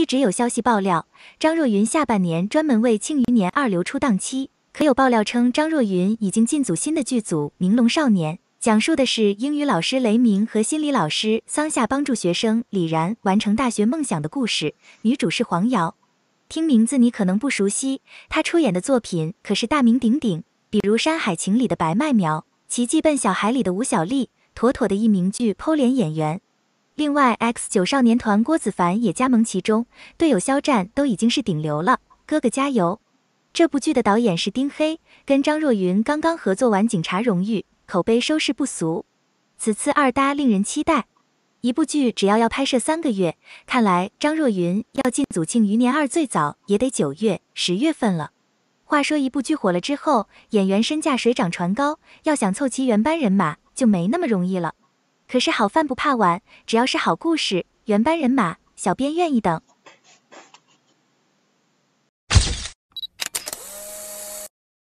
一直有消息爆料，张若昀下半年专门为庆余年二流出档期。可有爆料称，张若昀已经进组新的剧组《鸣龙少年》，讲述的是英语老师雷鸣和心理老师桑夏帮助学生李然完成大学梦想的故事。女主是黄瑶，听名字你可能不熟悉，她出演的作品可是大名鼎鼎，比如《山海情》里的白麦苗，《奇迹笨小孩》里的吴小丽，妥妥的一名剧剖脸演员。另外，X 九少年团郭子凡也加盟其中，队友肖战都已经是顶流了，哥哥加油！这部剧的导演是丁黑，跟张若昀刚刚合作完《警察荣誉》，口碑收视不俗，此次二搭令人期待。一部剧只要要拍摄三个月，看来张若昀要进组《庆余年二》，最早也得九月十月份了。话说一部剧火了之后，演员身价水涨船高，要想凑齐原班人马就没那么容易了。可是好饭不怕晚，只要是好故事，原班人马，小编愿意等。